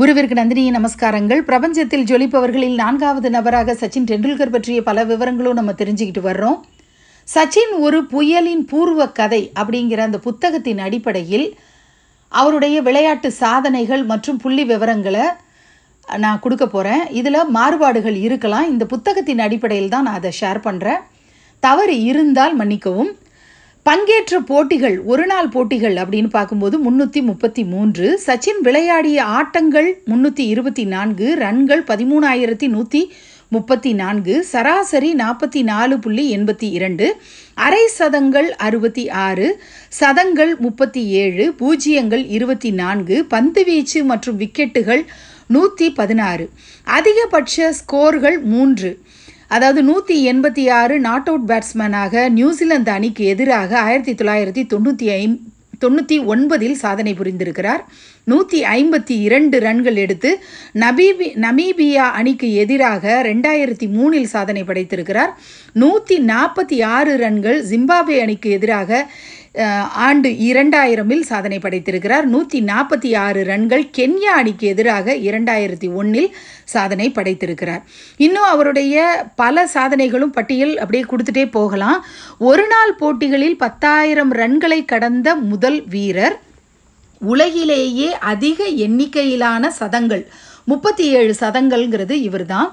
குருவிற்கு நந்தினி நமஸ்காரங்கள் பிரபஞ்சத்தில் ஜொலிப்பவர்களில் நான்காவது நபராக சச்சின் டெண்டுல்கர் பற்றிய பல விவரங்களும் நம்ம தெரிஞ்சுக்கிட்டு வர்றோம் சச்சின் ஒரு புயலின் பூர்வ கதை அப்படிங்கிற அந்த புத்தகத்தின் அடிப்படையில் அவருடைய விளையாட்டு சாதனைகள் மற்றும் புள்ளி விவரங்களை நான் கொடுக்க போகிறேன் இதில் மாறுபாடுகள் இருக்கலாம் இந்த புத்தகத்தின் அடிப்படையில் தான் நான் அதை ஷேர் பண்ணுறேன் தவறு இருந்தால் மன்னிக்கவும் பங்கேற்ற போட்டிகள் ஒருநாள் போட்டிகள் அப்படின்னு பார்க்கும்போது முன்னூற்றி முப்பத்தி மூன்று சச்சின் விளையாடிய ஆட்டங்கள் முன்னூற்றி இருபத்தி நான்கு ரன்கள் பதிமூணாயிரத்தி நூற்றி முப்பத்தி நான்கு சராசரி நாற்பத்தி நாலு புள்ளி எண்பத்தி இரண்டு அரை சதங்கள் அறுபத்தி ஆறு சதங்கள் முப்பத்தி ஏழு பூஜ்ஜியங்கள் இருபத்தி நான்கு பந்து வீச்சு மற்றும் விக்கெட்டுகள் நூற்றி பதினாறு அதிகபட்ச ஸ்கோர்கள் மூன்று அதாவது நூற்றி எண்பத்தி ஆறு நாட் அவுட் பேட்ஸ்மேனாக நியூசிலாந்து அணிக்கு எதிராக ஆயிரத்தி தொள்ளாயிரத்தி தொண்ணூற்றி ஐ தொண்ணூற்றி ஒன்பதில் சாதனை புரிந்திருக்கிறார் நூற்றி ஐம்பத்தி இரண்டு ரன்கள் எடுத்து நபீபி நமீபியா அணிக்கு எதிராக ரெண்டாயிரத்தி மூணில் சாதனை படைத்திருக்கிறார் நூற்றி நாற்பத்தி ஆறு ரன்கள் ஜிம்பாப்வே அணிக்கு எதிராக ஆண்டு இரண்டாயிரமில் சாதனை படைத்திருக்கிறார் நூற்றி நாற்பத்தி ஆறு ரன்கள் கென்யா அணிக்கு எதிராக இரண்டாயிரத்தி ஒன்றில் சாதனை படைத்திருக்கிறார் இன்னும் அவருடைய பல சாதனைகளும் பட்டியல் அப்படியே கொடுத்துட்டே போகலாம் ஒரு நாள் போட்டிகளில் பத்தாயிரம் ரன்களை கடந்த முதல் வீரர் உலகிலேயே அதிக எண்ணிக்கையிலான சதங்கள் முப்பத்தி ஏழு சதங்கள்ங்கிறது இவர் தான்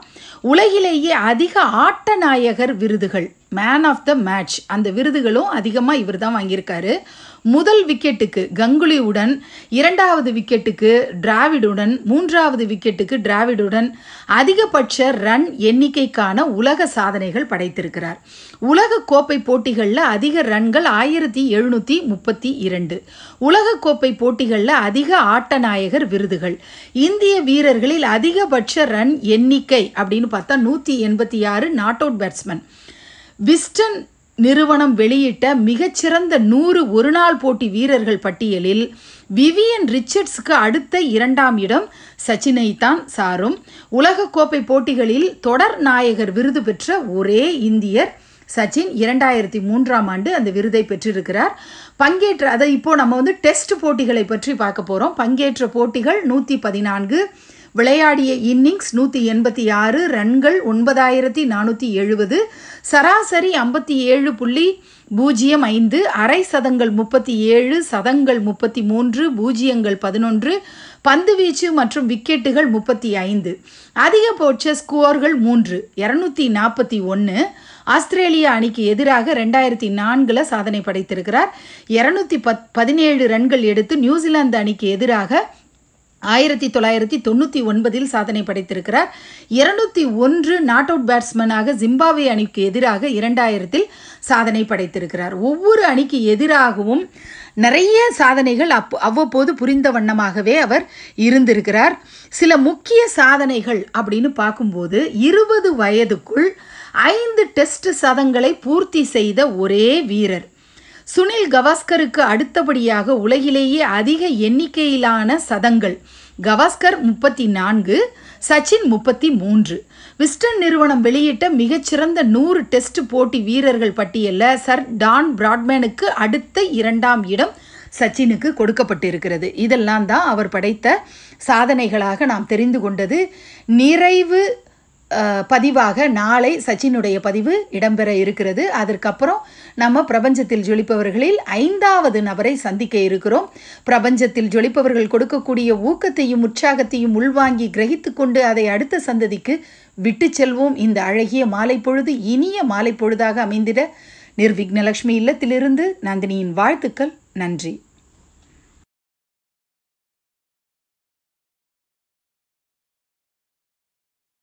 உலகிலேயே அதிக ஆட்ட நாயகர் விருதுகள் மேன் ஆஃப் த மேட்ச் அந்த விருதுகளும் அதிகமாக இவர் தான் வாங்கியிருக்காரு முதல் விக்கெட்டுக்கு கங்குலியுடன் இரண்டாவது விக்கெட்டுக்கு டிராவிடுடன் மூன்றாவது விக்கெட்டுக்கு டிராவிடுடன் அதிகபட்ச ரன் எண்ணிக்கைக்கான உலக சாதனைகள் படைத்திருக்கிறார் உலக கோப்பை போட்டிகளில் அதிக ரன்கள் ஆயிரத்தி எழுநூற்றி முப்பத்தி இரண்டு உலக கோப்பை போட்டிகளில் அதிக ஆட்ட நாயகர் விருதுகள் இந்திய வீரர்களில் அதிகபட்ச ரன் எண்ணிக்கை அப்படின்னு பார்த்தா நூற்றி எண்பத்தி ஆறு நாட் அவுட் பேட்ஸ்மேன் விஸ்டன் நிறுவனம் வெளியிட்ட மிகச்சிறந்த நூறு ஒருநாள் போட்டி வீரர்கள் பட்டியலில் விவியன் ரிச்சர்ட்ஸுக்கு அடுத்த இரண்டாம் இடம் சச்சினை தான் சாரும் உலகக்கோப்பை போட்டிகளில் தொடர் நாயகர் விருது பெற்ற ஒரே இந்தியர் சச்சின் இரண்டாயிரத்தி மூன்றாம் ஆண்டு அந்த விருதை பெற்றிருக்கிறார் பங்கேற்ற அதை இப்போ நம்ம வந்து டெஸ்ட் போட்டிகளை பற்றி பார்க்க போகிறோம் பங்கேற்ற போட்டிகள் நூற்றி பதினான்கு விளையாடிய இன்னிங்ஸ் நூற்றி எண்பத்தி ஆறு ரன்கள் ஒன்பதாயிரத்தி நானூற்றி எழுபது சராசரி ஐம்பத்தி ஏழு புள்ளி பூஜ்ஜியம் ஐந்து அரை சதங்கள் முப்பத்தி ஏழு சதங்கள் முப்பத்தி மூன்று பூஜ்ஜியங்கள் பதினொன்று பந்து வீச்சு மற்றும் விக்கெட்டுகள் முப்பத்தி ஐந்து அதிகபட்ச ஸ்கோர்கள் மூன்று இரநூத்தி நாற்பத்தி ஒன்று ஆஸ்திரேலிய அணிக்கு எதிராக ரெண்டாயிரத்தி நான்கில் சாதனை படைத்திருக்கிறார் இரநூத்தி பத் பதினேழு ரன்கள் எடுத்து நியூசிலாந்து அணிக்கு எதிராக ஆயிரத்தி தொள்ளாயிரத்தி தொண்ணூற்றி ஒன்பதில் சாதனை படைத்திருக்கிறார் இருநூத்தி ஒன்று நாட் அவுட் பேட்ஸ்மேனாக ஜிம்பாவே அணிக்கு எதிராக இரண்டாயிரத்தில் சாதனை படைத்திருக்கிறார் ஒவ்வொரு அணிக்கு எதிராகவும் நிறைய சாதனைகள் அப் அவ்வப்போது புரிந்த வண்ணமாகவே அவர் இருந்திருக்கிறார் சில முக்கிய சாதனைகள் அப்படின்னு பார்க்கும்போது இருபது வயதுக்குள் ஐந்து டெஸ்ட் சதங்களை பூர்த்தி செய்த ஒரே வீரர் சுனில் கவாஸ்கருக்கு அடுத்தபடியாக உலகிலேயே அதிக எண்ணிக்கையிலான சதங்கள் கவாஸ்கர் முப்பத்தி நான்கு சச்சின் முப்பத்தி மூன்று விஸ்டன் நிறுவனம் வெளியிட்ட மிகச்சிறந்த நூறு டெஸ்ட் போட்டி வீரர்கள் பட்டியலில் சர் டான் பிராட்மேனுக்கு அடுத்த இரண்டாம் இடம் சச்சினுக்கு கொடுக்கப்பட்டிருக்கிறது இதெல்லாம் தான் அவர் படைத்த சாதனைகளாக நாம் தெரிந்து கொண்டது நிறைவு பதிவாக நாளை சச்சினுடைய பதிவு இடம்பெற இருக்கிறது அதற்கப்புறம் நம்ம பிரபஞ்சத்தில் ஜொலிப்பவர்களில் ஐந்தாவது நபரை சந்திக்க இருக்கிறோம் பிரபஞ்சத்தில் ஜொலிப்பவர்கள் கொடுக்கக்கூடிய ஊக்கத்தையும் உற்சாகத்தையும் உள்வாங்கி கிரகித்து கொண்டு அதை அடுத்த சந்ததிக்கு விட்டு செல்வோம் இந்த அழகிய மாலை பொழுது இனிய மாலை பொழுதாக அமைந்திட நிர்விக்னலக்ஷ்மி இல்லத்திலிருந்து நந்தினியின் வாழ்த்துக்கள் நன்றி